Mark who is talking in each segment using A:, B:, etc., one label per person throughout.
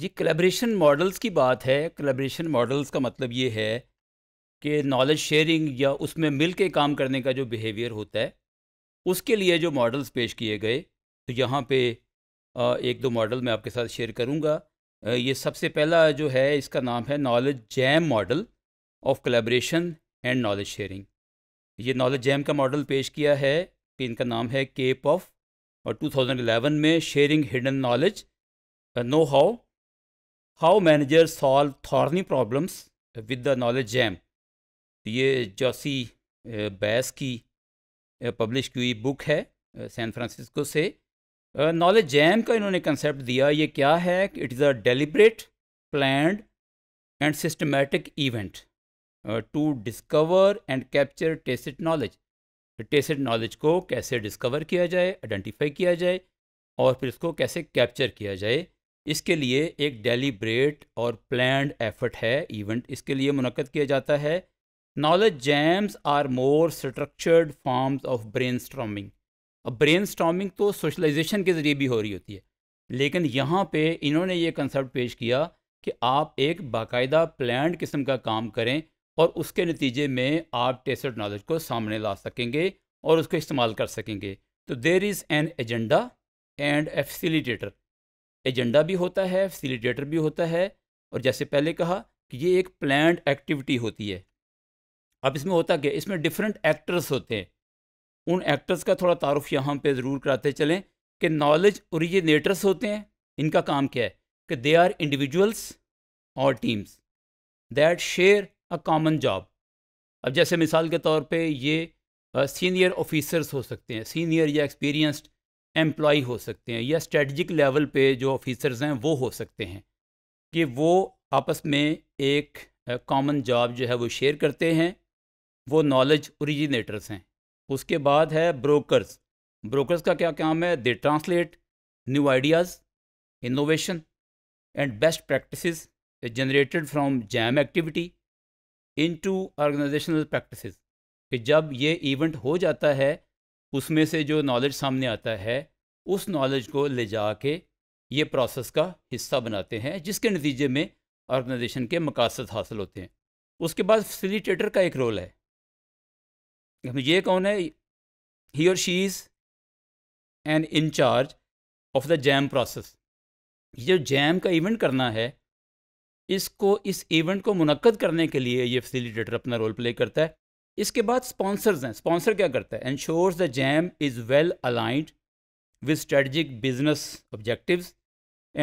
A: जी celebration models की बात है कलेब्रेशन मॉडल्स का मतलब ये है कि नॉलेज शेयरिंग या उसमें मिल के काम करने का जो बिहेवियर होता है उसके लिए जो मॉडल्स पेश किए गए तो यहाँ पे एक दो मॉडल मैं आपके साथ शेयर करूँगा ये सबसे पहला जो है इसका नाम है knowledge jam model of collaboration and knowledge sharing ये नॉलेज जैम का मॉडल पेश किया है कि इनका नाम है केप ऑफ और 2011 में sharing hidden knowledge know how how manager solve thorny problems with the knowledge jam ये जॉसी बैस की पब्लिश की हुई बुक है सैन फ्रांसिस्को से नॉलेज जैम का इन्होंने कंसेप्ट दिया ये क्या है it is a deliberate plan and systematic event to discover and capture test knowledge test knowledge को कैसे डिस्कवर किया जाए आइडेंटिफाई किया जाए और फिर इसको कैसे कैप्चर किया जाए इसके लिए एक डेलीब्रेट और प्लैंड एफर्ट है इवेंट इसके लिए मुनद किया जाता है knowledge jams are more structured forms of brainstorming अब ब्रेन स्ट्रामिंग तो सोशलाइजेशन के ज़रिए भी हो रही होती है लेकिन यहाँ पे इन्होंने ये कंसेप्ट पेश किया कि आप एक बाकायदा प्लान किस्म का काम करें और उसके नतीजे में आप टेस्ट नॉलेज को सामने ला सकेंगे और उसको इस्तेमाल कर सकेंगे तो there is an agenda and a facilitator agenda भी होता है फैसिलिटेटर भी होता है और जैसे पहले कहा कि ये एक प्लैंड एक्टिविटी होती है अब इसमें होता क्या इसमें डिफरेंट एक्टर्स होते हैं उन एक्टर्स का थोड़ा तारुफ यहाँ पे ज़रूर कराते चलें कि नॉलेज ओरिजिनेटर्स होते हैं इनका काम क्या है कि दे आर इंडिविजुअल्स और teams that share a common job अब जैसे मिसाल के तौर पे ये सीनियर ऑफिसर्स हो सकते हैं सीनियर या एक्सपीरियंस्ड एम्प्लॉय हो सकते हैं या स्ट्रेटजिक लेवल पे जो ऑफिसर्स हैं वो हो सकते हैं कि वो आपस में एक कॉमन जॉब जो है वो शेयर करते हैं वो नॉलेज ओरिजिनेटर्स हैं उसके बाद है ब्रोकर्स ब्रोकर्स का क्या काम है they translate new ideas innovation and best practice generated from jam activity into organisational practice कि जब ये इवेंट हो जाता है उसमें से जो नॉलेज सामने आता है उस नॉलेज को ले जा के ये प्रोसेस का हिस्सा बनाते हैं जिसके नतीजे में ऑर्गेनाइजेशन के मकासद हासिल होते हैं उसके बाद फैसिलिटेटर का एक रोल है ये कौन है ही और she is an in charge of the jam process ये जो जैम का इवेंट करना है इसको इस इवेंट को मुनद करने के लिए ये फैसिलिटेटर अपना रोल प्ले करता है इसके बाद स्पॉन्सर्स हैं स्पॉन्सर क्या करता है ensures the jam is well aligned with strategic business objectives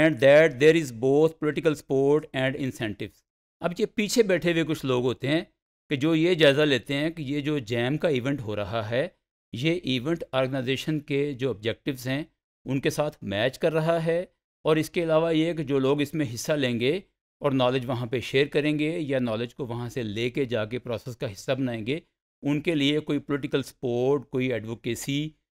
A: and that there is both political support and incentives अब ये पीछे बैठे हुए कुछ लोग होते हैं कि जो ये जायज़ा लेते हैं कि ये जो जैम का इवेंट हो रहा है ये इवेंट ऑर्गेनाइजेशन के जो ऑब्जेक्टिव्स हैं उनके साथ मैच कर रहा है और इसके अलावा ये कि जो लोग इसमें हिस्सा लेंगे और नॉलेज वहाँ पे शेयर करेंगे या नॉलेज को वहाँ से ले के जाके प्रोसेस का हिस्सा बनाएंगे उनके लिए कोई पॉलिटिकल सपोर्ट कोई एडवोकेसी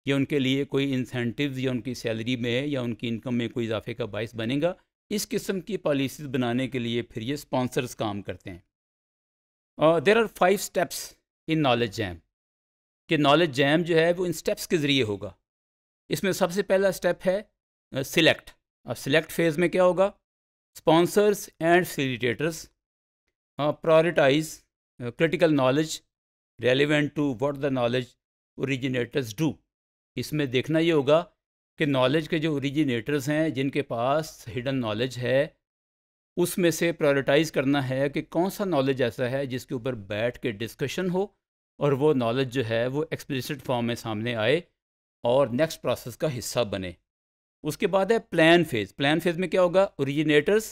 A: या उनके लिए कोई इंसेंटिव्स या उनकी सैलरी में या उनकी इनकम में कोई इजाफे का बायस बनेगा इस किस्म की पॉलिसीज़ बनाने के लिए फिर ये स्पॉन्सर्स काम करते हैं there are five steps in knowledge jam कि नॉलेज जैम जो है वो इन स्टेप्स के ज़रिए होगा इसमें सबसे पहला स्टेप है सिलेक्ट अब सिलेक्ट फेज़ में क्या होगा sponsors and facilitators uh, critical knowledge relevant to relevant the knowledge the do इसमें देखना ये होगा कि नॉलेज के जो ओरिजिनेटर्स हैं जिनके पास हिडन नॉलेज है उसमें से प्रायोरिटाइज़ करना है कि कौन सा नॉलेज ऐसा है जिसके ऊपर बैठ के डिस्कशन हो और वो नॉलेज जो है वो एक्सप्लिसिट फॉर्म में सामने आए और नेक्स्ट प्रोसेस का हिस्सा बने उसके बाद है प्लान फेज़ प्लान फेज़ में क्या होगा originators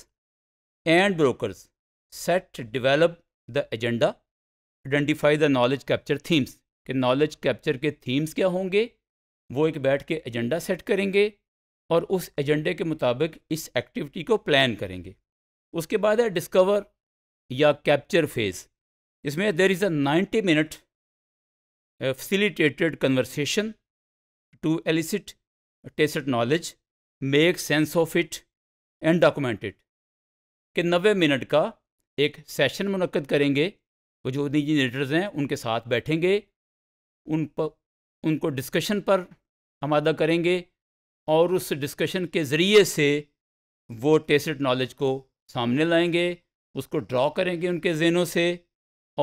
A: and brokers set develop the agenda identify the knowledge capture themes के नॉलेज कैप्चर के थीम्स क्या होंगे वो एक बैठ के एजेंडा सेट करेंगे और उस एजेंडे के मुताबिक इस एक्टिविटी को प्लान करेंगे उसके बाद है डिस्कवर या कैप्चर फेज़ इसमें there is a ninety minute facilitated conversation to elicit test knowledge make sense of it and document it के नबे मिनट का एक सेशन मनक़द करेंगे वो जो लीडर्स हैं उनके साथ बैठेंगे उन पर उनको डिस्कशन पर आमादा करेंगे और उस डिस्कशन के ज़रिए से वो टेस्ट नॉलेज को सामने लाएंगे उसको ड्रॉ करेंगे उनके जहनों से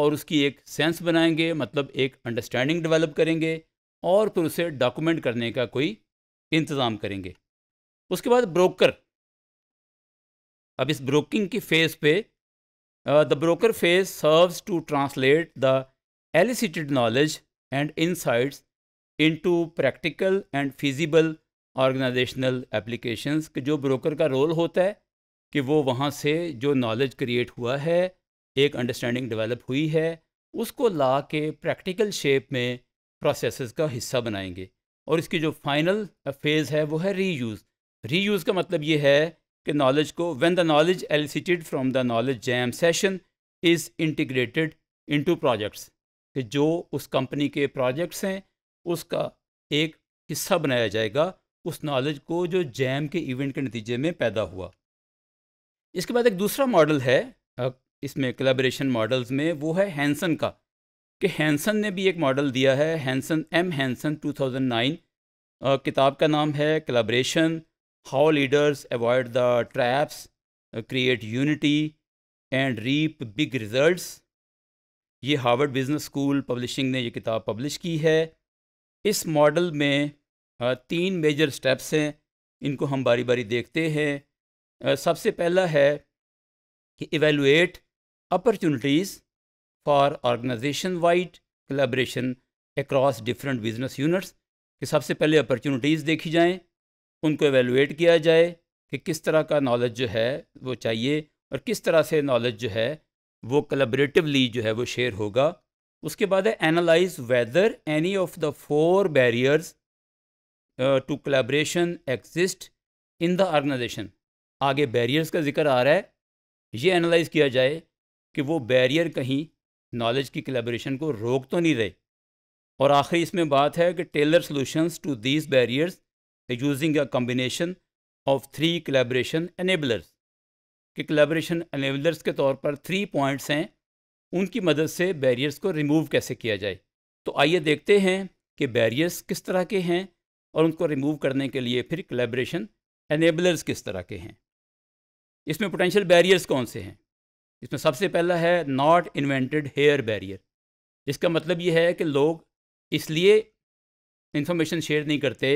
A: और उसकी एक सेंस बनाएंगे मतलब एक अंडरस्टैंडिंग डेवलप करेंगे और फिर उसे डॉक्यूमेंट करने का कोई इंतज़ाम करेंगे उसके बाद ब्रोकर अब इस ब्रोकिंग की फेज पे the broker phase serves to translate the elicited knowledge and insights into practical and feasible organisational applications कि जो ब्रोकर का रोल होता है कि वो वहाँ से जो नॉलेज क्रिएट हुआ है एक अंडरस्टैंडिंग डेवलप हुई है उसको ला के प्रैक्टिकल शेप में प्रोसेस का हिस्सा बनाएंगे और इसकी जो फाइनल फेज़ है वो है रीयूज़ यूज़ का मतलब ये है कि नॉलेज को when the knowledge elicited from the knowledge jam session is integrated to projects कि जो उस कंपनी के प्रोजेक्ट्स हैं उसका एक हिस्सा बनाया जाएगा उस नॉलेज को जो जैम के इवेंट के नतीजे में पैदा हुआ इसके बाद एक दूसरा मॉडल है इसमें कलेबरेशन मॉडल्स में वो है हैंसन का कि हैंसन ने भी एक मॉडल दिया है हैंसन एम हैंसन 2009 किताब का नाम है collaboration how leaders avoid the traps, uh, create unity, and reap big result ये हार्वर्ड बिजनेस स्कूल पब्लिशिंग ने यह किताब पब्लिश की है इस मॉडल में तीन मेजर स्टेप्स हैं इनको हम बारी बारी देखते हैं सबसे पहला है कि evaluate opportunities for organisation wide collaboration across different business units कि सबसे पहले अपॉर्चुनिटीज़ देखी जाएँ उनको एवेलुएट किया जाए कि किस तरह का नॉलेज जो है वो चाहिए और किस तरह से नॉलेज जो है वो कलेबरेटिवली जो है वो शेयर होगा उसके बाद है analyse whether any of the four barriers to collaboration exist in the organisation आगे बैरियर्स का जिक्र आ रहा है ये एनालाइज किया जाए कि वो बैरियर कहीं नॉलेज की कलेबरेशन को रोक तो नहीं रहे और आखिरी इसमें बात है कि tailor solutions to these barriers using a combination of three collaboration enablers कि collaboration enablers के तौर पर three points हैं उनकी मदद से barriers को remove कैसे किया जाए तो आइए देखते हैं कि barriers किस तरह के हैं और उनको remove करने के लिए फिर collaboration enablers किस तरह के हैं इसमें potential barriers कौन से हैं इसमें सबसे पहला है not invented hair barrier इसका मतलब ये है कि लोग इसलिए इन्फॉर्मेशन शेयर नहीं करते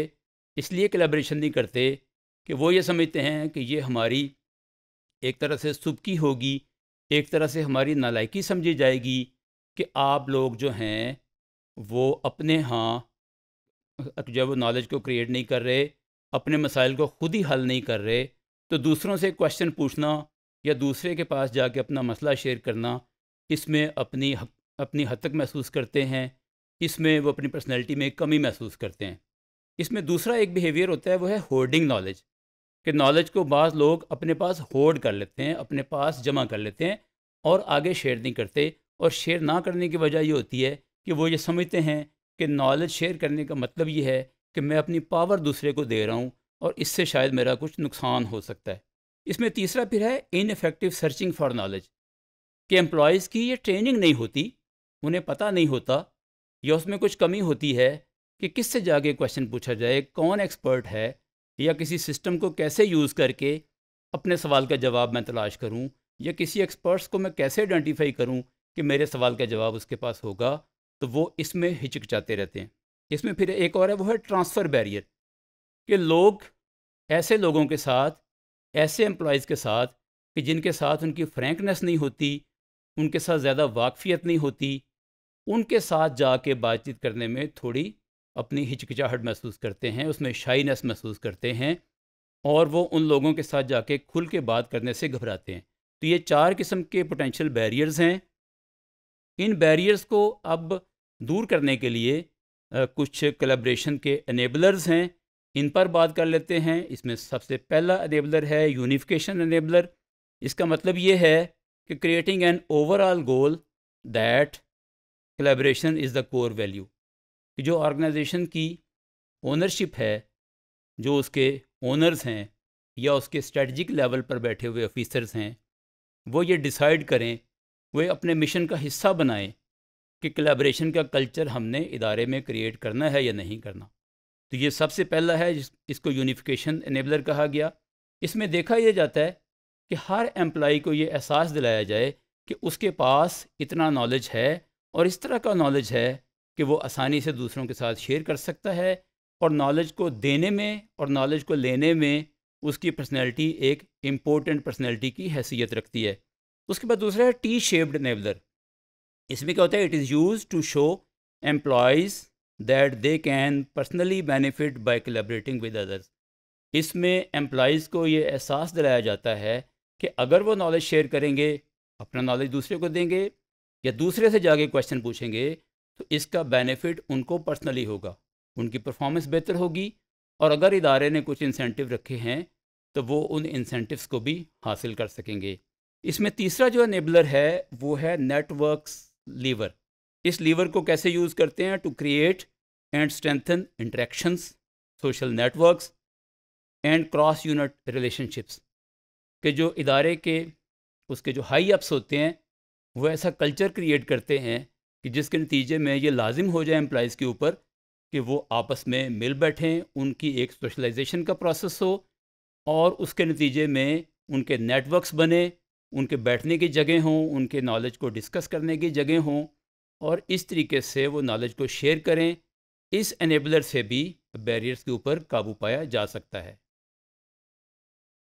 A: इसलिए कलेब्रेशन नहीं करते कि वो ये समझते हैं कि ये हमारी एक तरह से सुबकी होगी एक तरह से हमारी नालायकी समझी जाएगी कि आप लोग जो हैं वो अपने हाँ जो है वो नॉलेज को क्रिएट नहीं कर रहे अपने मसाइल को खुद ही हल नहीं कर रहे तो दूसरों से क्वेश्चन पूछना या दूसरे के पास जाके अपना मसला शेयर करना इसमें अपनी अपनी हद तक महसूस करते हैं इसमें वो अपनी पर्सनैलिटी में कमी महसूस करते हैं इसमें दूसरा एक बिहेवियर होता है वो है होर्डिंग नॉलेज कि नॉलेज को बाद लोग अपने पास होर्ड कर लेते हैं अपने पास जमा कर लेते हैं और आगे शेयर नहीं करते और शेयर ना करने की वजह ये होती है कि वो ये समझते हैं कि नॉलेज शेयर करने का मतलब ये है कि मैं अपनी पावर दूसरे को दे रहा हूँ और इससे शायद मेरा कुछ नुकसान हो सकता है इसमें तीसरा फिर है इनफेक्टिव सर्चिंग फॉर नॉलेज कि एम्प्लॉयज़ की ये ट्रेनिंग नहीं होती उन्हें पता नहीं होता या उसमें कुछ कमी होती है कि किससे जाके क्वेश्चन पूछा जाए कौन एक्सपर्ट है या किसी सिस्टम को कैसे यूज़ करके अपने सवाल का जवाब मैं तलाश करूं या किसी एक्सपर्ट्स को मैं कैसे आइडेंटिफाई करूं कि मेरे सवाल का जवाब उसके पास होगा तो वो इसमें हिचकिचाते रहते हैं इसमें फिर एक और है वो है ट्रांसफ़र बैरियर कि लोग ऐसे लोगों के साथ ऐसे एम्प्लॉयज़ के साथ कि जिनके साथ उनकी फ्रेंकनेस नहीं होती उनके साथ ज़्यादा वाकफियत नहीं होती उनके साथ जाके बातचीत करने में थोड़ी अपनी हिचकिचाहट महसूस करते हैं उसमें शाइनेस महसूस करते हैं और वो उन लोगों के साथ जाके खुल के बात करने से घबराते हैं तो ये चार किस्म के पोटेंशियल बैरियर्स हैं इन बैरियर्स को अब दूर करने के लिए कुछ कलेब्रेशन के अनेबलर्स हैं इन पर बात कर लेते हैं इसमें सबसे पहला अनेबलर है यूनिफिकेशन अनेबलर इसका मतलब ये है कि creating an overall goal that collaboration is the core value कि जो ऑर्गेनाइजेशन की ओनरशिप है जो उसके ओनर्स हैं या उसके स्ट्रेटजिक लेवल पर बैठे हुए ऑफिसर्स हैं वो ये डिसाइड करें वे अपने मिशन का हिस्सा बनाएं कि कलेब्रेशन का कल्चर हमने इदारे में क्रिएट करना है या नहीं करना तो ये सबसे पहला है इसको यूनिफिकेशन इनेबलर कहा गया इसमें देखा यह जाता है कि हर एम्प्लाई को ये एहसास दिलाया जाए कि उसके पास इतना नॉलेज है और इस तरह का नॉलेज है कि वो आसानी से दूसरों के साथ शेयर कर सकता है और नॉलेज को देने में और नॉलेज को लेने में उसकी पर्सनैलिटी एक इम्पोर्टेंट पर्सनैलिटी की हैसियत रखती है उसके बाद दूसरा है टी शेप्ड नेवलर इसमें क्या होता है it is used to show employees that they can personally benefit by collaborating with others इसमें एम्प्लॉयज़ को ये एहसास दिलाया जाता है कि अगर वो नॉलेज शेयर करेंगे अपना नॉलेज दूसरे को देंगे या दूसरे से जाके क्वेश्चन पूछेंगे तो इसका बेनिफिट उनको पर्सनली होगा उनकी परफॉर्मेंस बेहतर होगी और अगर इदारे ने कुछ इंसेंटिव रखे हैं तो वो उन इंसेंटिव्स को भी हासिल कर सकेंगे इसमें तीसरा जो अनेबलर है वो है नेटवर्क्स लीवर इस लीवर को कैसे यूज़ करते हैं to create and strengthen interaction social networks and cross unit relationships के जो इदारे के उसके जो हाई अप्स होते हैं वो ऐसा कल्चर क्रिएट करते हैं कि जिसके नतीजे में ये लाजिम हो जाए एम्प्लॉज़ के ऊपर कि वो आपस में मिल बैठें उनकी एक सोशलाइजेशन का प्रोसेस हो और उसके नतीजे में उनके नेटवर्क्स बने उनके बैठने की जगह हों उनके नॉलेज को डिस्कस करने की जगह हों और इस तरीके से वो नॉलेज को शेयर करें इस एनेबलर से भी बैरियर्स के ऊपर काबू पाया जा सकता है